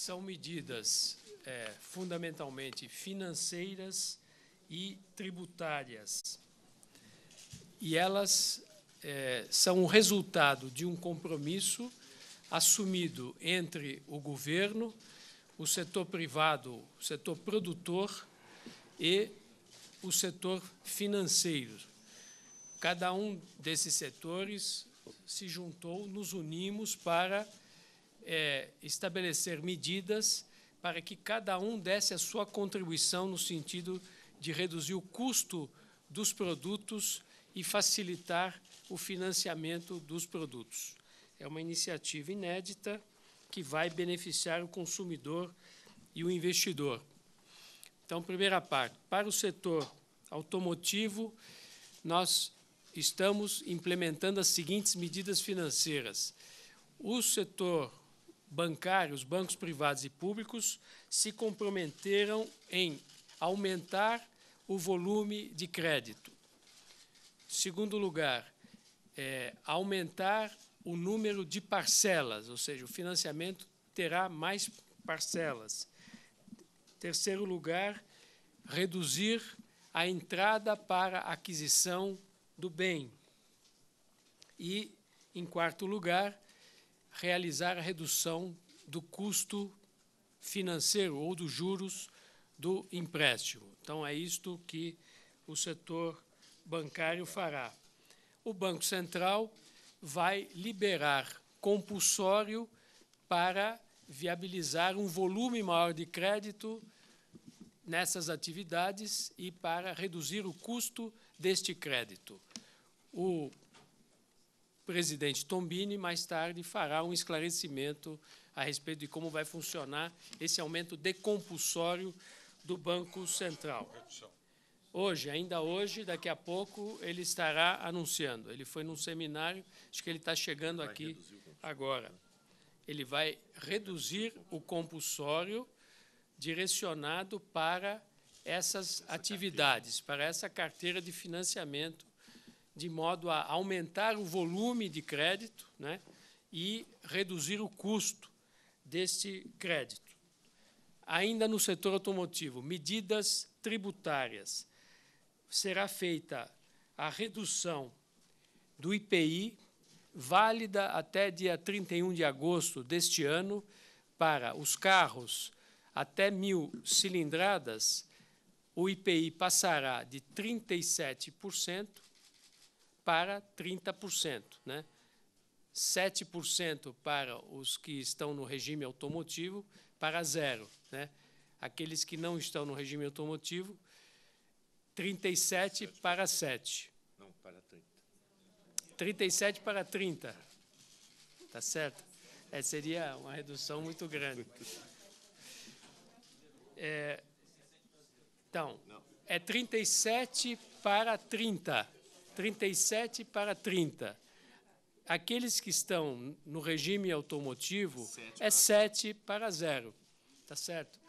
são medidas é, fundamentalmente financeiras e tributárias. E elas é, são o resultado de um compromisso assumido entre o governo, o setor privado, o setor produtor e o setor financeiro. Cada um desses setores se juntou, nos unimos para é, estabelecer medidas para que cada um desse a sua contribuição no sentido de reduzir o custo dos produtos e facilitar o financiamento dos produtos. É uma iniciativa inédita que vai beneficiar o consumidor e o investidor. Então, primeira parte, para o setor automotivo, nós estamos implementando as seguintes medidas financeiras. O setor bancários, bancos privados e públicos, se comprometeram em aumentar o volume de crédito. Segundo lugar, é, aumentar o número de parcelas, ou seja, o financiamento terá mais parcelas. Terceiro lugar, reduzir a entrada para aquisição do bem. E, em quarto lugar, realizar a redução do custo financeiro ou dos juros do empréstimo. Então, é isto que o setor bancário fará. O Banco Central vai liberar compulsório para viabilizar um volume maior de crédito nessas atividades e para reduzir o custo deste crédito. O presidente Tombini, mais tarde, fará um esclarecimento a respeito de como vai funcionar esse aumento decompulsório do Banco Central. Hoje, ainda hoje, daqui a pouco, ele estará anunciando. Ele foi num seminário, acho que ele está chegando aqui agora. Ele vai reduzir o compulsório direcionado para essas atividades, para essa carteira de financiamento de modo a aumentar o volume de crédito né, e reduzir o custo deste crédito. Ainda no setor automotivo, medidas tributárias. Será feita a redução do IPI, válida até dia 31 de agosto deste ano, para os carros até mil cilindradas, o IPI passará de 37% para 30%. Né? 7% para os que estão no regime automotivo, para zero. Né? Aqueles que não estão no regime automotivo, 37 para 7. Não, para 30. 37 para 30. Está certo? É, seria uma redução muito grande. É, então, é 37 para 30. 37 para 30. Aqueles que estão no regime automotivo sete é 7 para 0. Está certo?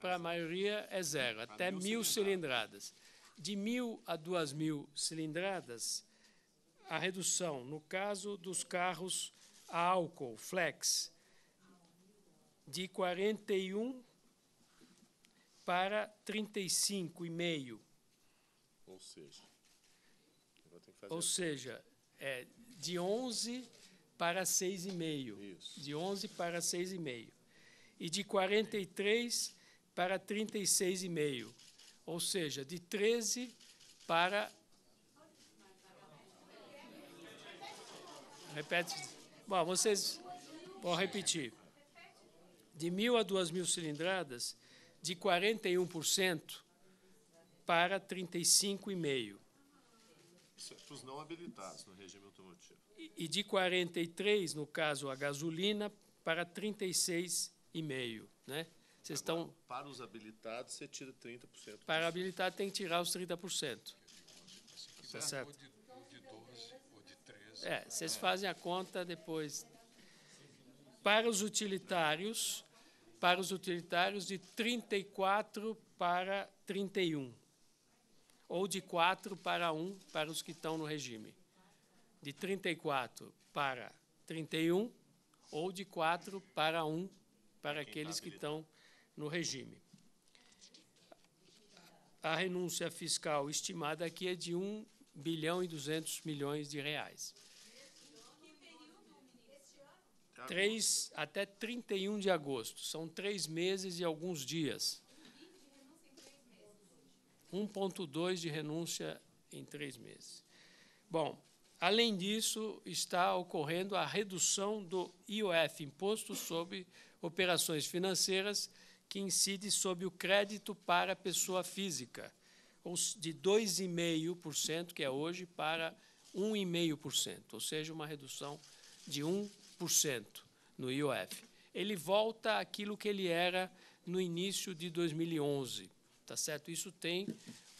Para a maioria é zero, até mil, mil cilindradas. cilindradas. De mil a duas mil cilindradas, a redução, no caso dos carros a álcool, flex, de 41 para 35,5 ou seja, Ou seja é, de 11 para 6,5. De 11 para 6,5. E de 43 para 36,5. Ou seja, de 13 para. Repete. Bom, vocês vão repetir. De 1.000 a 2.000 cilindradas, de 41% para 35,5. Isso é para os não habilitados no regime automotivo. E, de 43, no caso a gasolina, para 36,5, né? Vocês Agora, estão para os habilitados você tira 30%. Para habilitado tem que tirar os 30%. Tá, tá certo? Ou de, 12, ou de 13. É, vocês fazem a conta depois. Para os utilitários, para os utilitários de 34 para 31 ou de 4 para 1 para os que estão no regime. De 34 para 31 ou de 4 para 1 para aqueles que estão no regime. A renúncia fiscal estimada aqui é de 1 bilhão e 200 milhões de reais. 3 tá até 31 de agosto. São três meses e alguns dias. 1,2 de renúncia em três meses. Bom, além disso, está ocorrendo a redução do IOF, Imposto sobre Operações Financeiras, que incide sobre o crédito para pessoa física, de 2,5%, que é hoje, para 1,5%, ou seja, uma redução de 1% no IOF. Ele volta àquilo que ele era no início de 2011 tá certo? Isso tem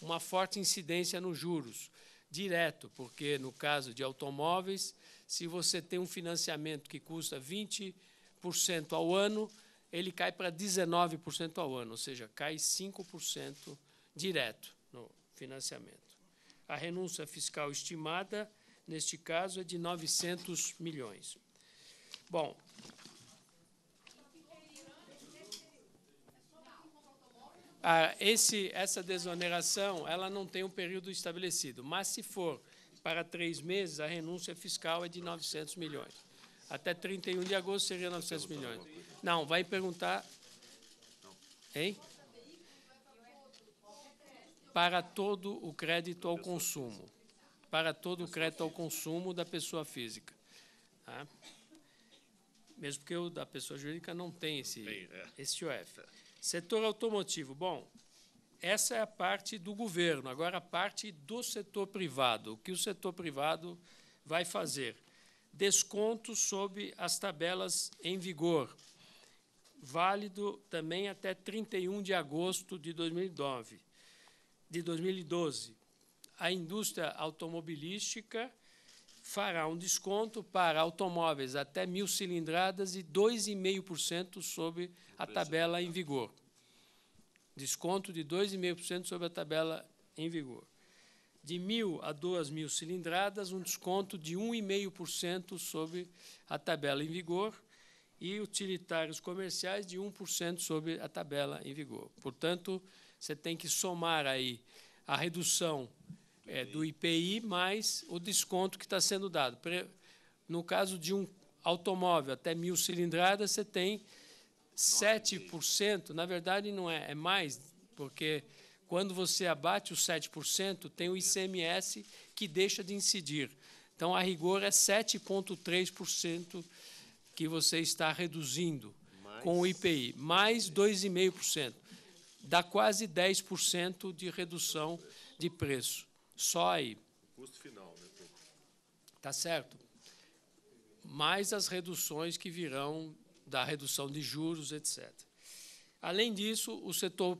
uma forte incidência nos juros direto, porque no caso de automóveis, se você tem um financiamento que custa 20% ao ano, ele cai para 19% ao ano, ou seja, cai 5% direto no financiamento. A renúncia fiscal estimada, neste caso, é de 900 milhões. Bom, Ah, esse, essa desoneração ela não tem um período estabelecido, mas se for para três meses, a renúncia fiscal é de 900 milhões. Até 31 de agosto seria 900 milhões. Não, vai perguntar. Hein? Para todo o crédito ao consumo. Para todo o crédito ao consumo da pessoa física. Tá? Mesmo que o da pessoa jurídica não tem é. esse, esse UF. Setor automotivo. Bom, essa é a parte do governo. Agora, a parte do setor privado. O que o setor privado vai fazer? Desconto sobre as tabelas em vigor, válido também até 31 de agosto de 2009, de 2012. A indústria automobilística fará um desconto para automóveis até mil cilindradas e 2,5% sobre a tabela em vigor. Desconto de 2,5% sobre a tabela em vigor. De mil a duas mil cilindradas, um desconto de 1,5% sobre a tabela em vigor e utilitários comerciais de 1% sobre a tabela em vigor. Portanto, você tem que somar aí a redução é, do IPI mais o desconto que está sendo dado. No caso de um automóvel até mil cilindradas, você tem 7%. Na verdade, não é, é mais, porque quando você abate os 7%, tem o é. ICMS que deixa de incidir. Então, a rigor, é 7,3% que você está reduzindo com o IPI, mais 2,5%. Dá quase 10% de redução de preço. SOI. Custo final, né? Tá certo. Mais as reduções que virão da redução de juros, etc. Além disso, o setor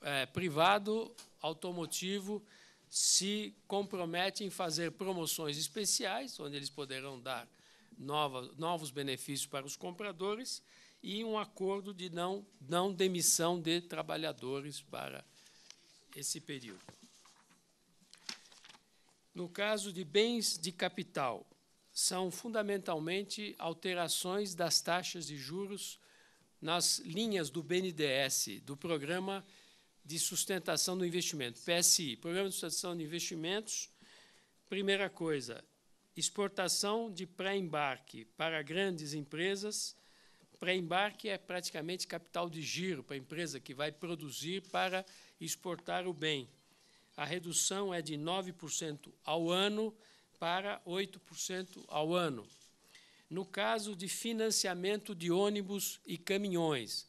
é, privado automotivo se compromete em fazer promoções especiais, onde eles poderão dar novos novos benefícios para os compradores e um acordo de não, não demissão de trabalhadores para esse período. No caso de bens de capital, são fundamentalmente alterações das taxas de juros nas linhas do BNDES, do Programa de Sustentação do Investimento, PSI, Programa de Sustentação de Investimentos. Primeira coisa, exportação de pré-embarque para grandes empresas. Pré-embarque é praticamente capital de giro para a empresa que vai produzir para exportar o bem a redução é de 9% ao ano para 8% ao ano. No caso de financiamento de ônibus e caminhões,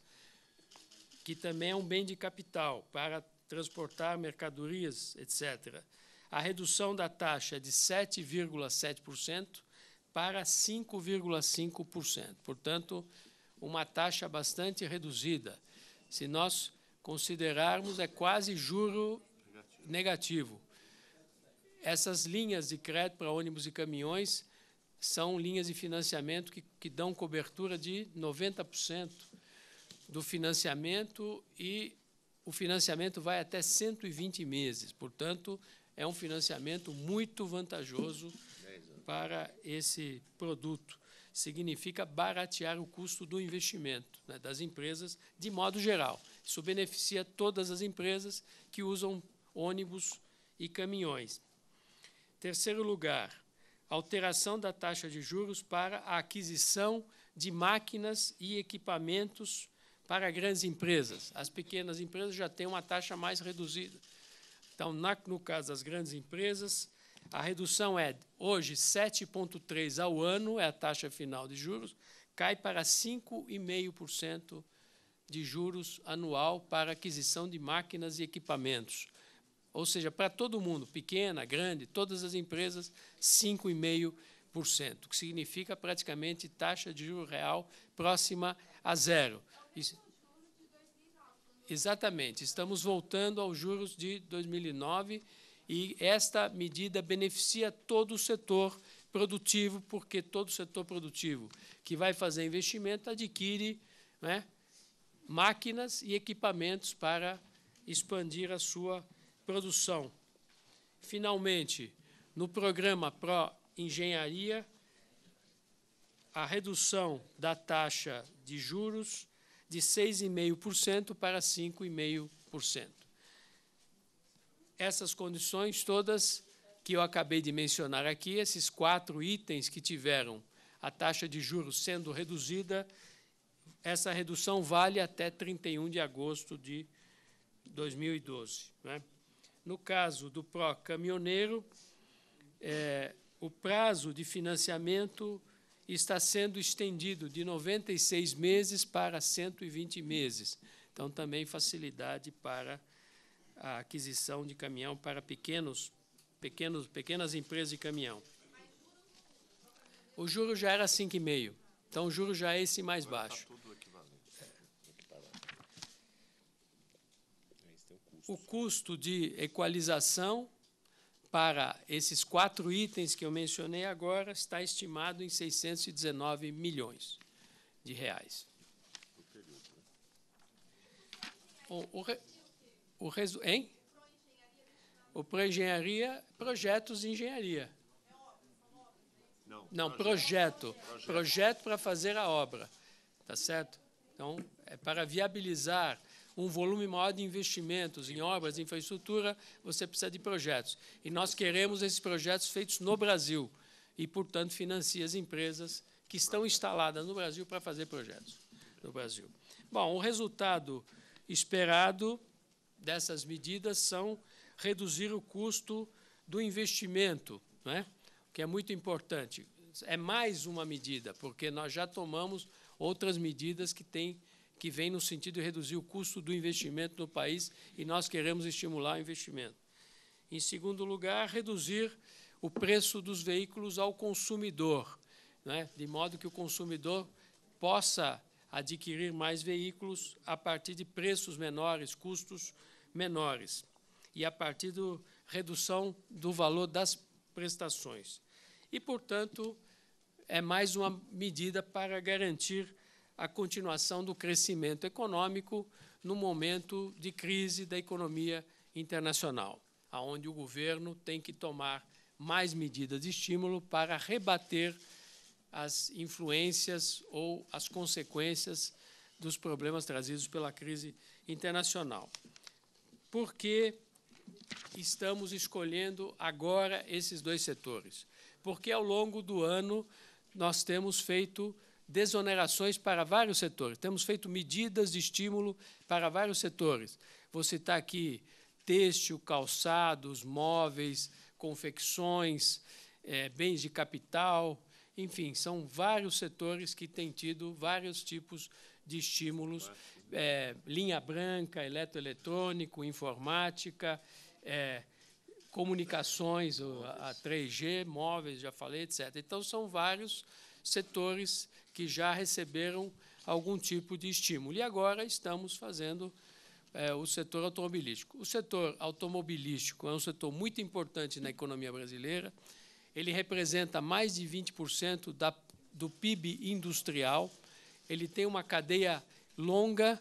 que também é um bem de capital para transportar mercadorias, etc., a redução da taxa é de 7,7% para 5,5%. Portanto, uma taxa bastante reduzida. Se nós considerarmos, é quase juro negativo. Essas linhas de crédito para ônibus e caminhões são linhas de financiamento que, que dão cobertura de 90% do financiamento e o financiamento vai até 120 meses. Portanto, é um financiamento muito vantajoso para esse produto. Significa baratear o custo do investimento né, das empresas de modo geral. Isso beneficia todas as empresas que usam ônibus e caminhões. Terceiro lugar, alteração da taxa de juros para a aquisição de máquinas e equipamentos para grandes empresas. As pequenas empresas já têm uma taxa mais reduzida. Então, na, no caso das grandes empresas, a redução é, hoje, 7,3% ao ano, é a taxa final de juros, cai para 5,5% de juros anual para aquisição de máquinas e equipamentos. Ou seja, para todo mundo, pequena, grande, todas as empresas, 5,5%, que significa praticamente taxa de juro real próxima a zero. Isso, exatamente, estamos voltando aos juros de 2009 e esta medida beneficia todo o setor produtivo, porque todo o setor produtivo que vai fazer investimento adquire né, máquinas e equipamentos para expandir a sua produção. Finalmente, no programa Pro Engenharia, a redução da taxa de juros de 6,5% para 5,5%. Essas condições todas que eu acabei de mencionar aqui, esses quatro itens que tiveram a taxa de juros sendo reduzida, essa redução vale até 31 de agosto de 2012. Né? No caso do pró-caminhoneiro, é, o prazo de financiamento está sendo estendido de 96 meses para 120 meses. Então, também facilidade para a aquisição de caminhão para pequenos, pequenos, pequenas empresas de caminhão. O juro já era 5,5. Então, o juro já é esse mais baixo. o custo de equalização para esses quatro itens que eu mencionei agora está estimado em 619 milhões de reais. O, o, re, o resu, hein? O proengenharia, projetos de engenharia. Não, Não projeto. Projeto para fazer a obra. Tá certo? Então, é para viabilizar um volume maior de investimentos em obras de infraestrutura, você precisa de projetos. E nós queremos esses projetos feitos no Brasil e, portanto, financia as empresas que estão instaladas no Brasil para fazer projetos no Brasil. Bom, o resultado esperado dessas medidas são reduzir o custo do investimento, né? que é muito importante. É mais uma medida, porque nós já tomamos outras medidas que têm que vem no sentido de reduzir o custo do investimento no país e nós queremos estimular o investimento. Em segundo lugar, reduzir o preço dos veículos ao consumidor, né, de modo que o consumidor possa adquirir mais veículos a partir de preços menores, custos menores, e a partir da redução do valor das prestações. E, portanto, é mais uma medida para garantir a continuação do crescimento econômico no momento de crise da economia internacional, aonde o governo tem que tomar mais medidas de estímulo para rebater as influências ou as consequências dos problemas trazidos pela crise internacional. Por que estamos escolhendo agora esses dois setores? Porque ao longo do ano nós temos feito desonerações para vários setores. Temos feito medidas de estímulo para vários setores. Vou citar aqui têxtil, calçados, móveis, confecções, é, bens de capital, enfim, são vários setores que têm tido vários tipos de estímulos, é, linha branca, eletroeletrônico, informática, é, comunicações, a 3G, móveis, já falei, etc. Então, são vários setores que já receberam algum tipo de estímulo. E agora estamos fazendo é, o setor automobilístico. O setor automobilístico é um setor muito importante na economia brasileira. Ele representa mais de 20% da, do PIB industrial. Ele tem uma cadeia longa,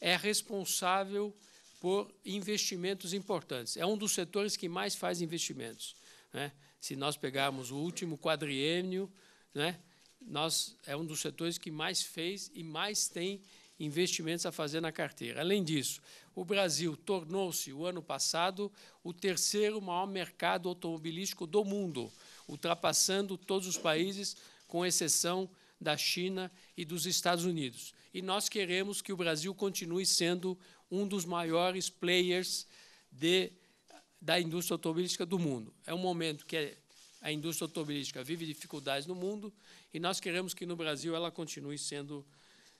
é responsável por investimentos importantes. É um dos setores que mais faz investimentos. Né? Se nós pegarmos o último quadriênio, né? nós é um dos setores que mais fez e mais tem investimentos a fazer na carteira. Além disso, o Brasil tornou-se, o ano passado, o terceiro maior mercado automobilístico do mundo, ultrapassando todos os países, com exceção da China e dos Estados Unidos. E nós queremos que o Brasil continue sendo um dos maiores players de, da indústria automobilística do mundo. É um momento que é a indústria automobilística vive dificuldades no mundo e nós queremos que no Brasil ela continue sendo,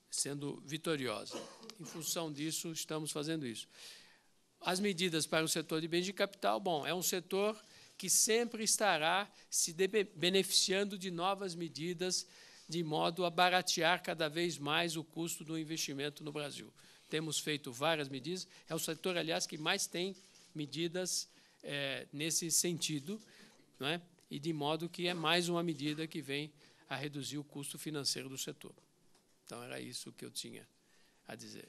sendo vitoriosa. Em função disso, estamos fazendo isso. As medidas para o setor de bens de capital, bom, é um setor que sempre estará se beneficiando de novas medidas de modo a baratear cada vez mais o custo do investimento no Brasil. Temos feito várias medidas, é o setor, aliás, que mais tem medidas é, nesse sentido. Não é? e de modo que é mais uma medida que vem a reduzir o custo financeiro do setor. Então, era isso que eu tinha a dizer.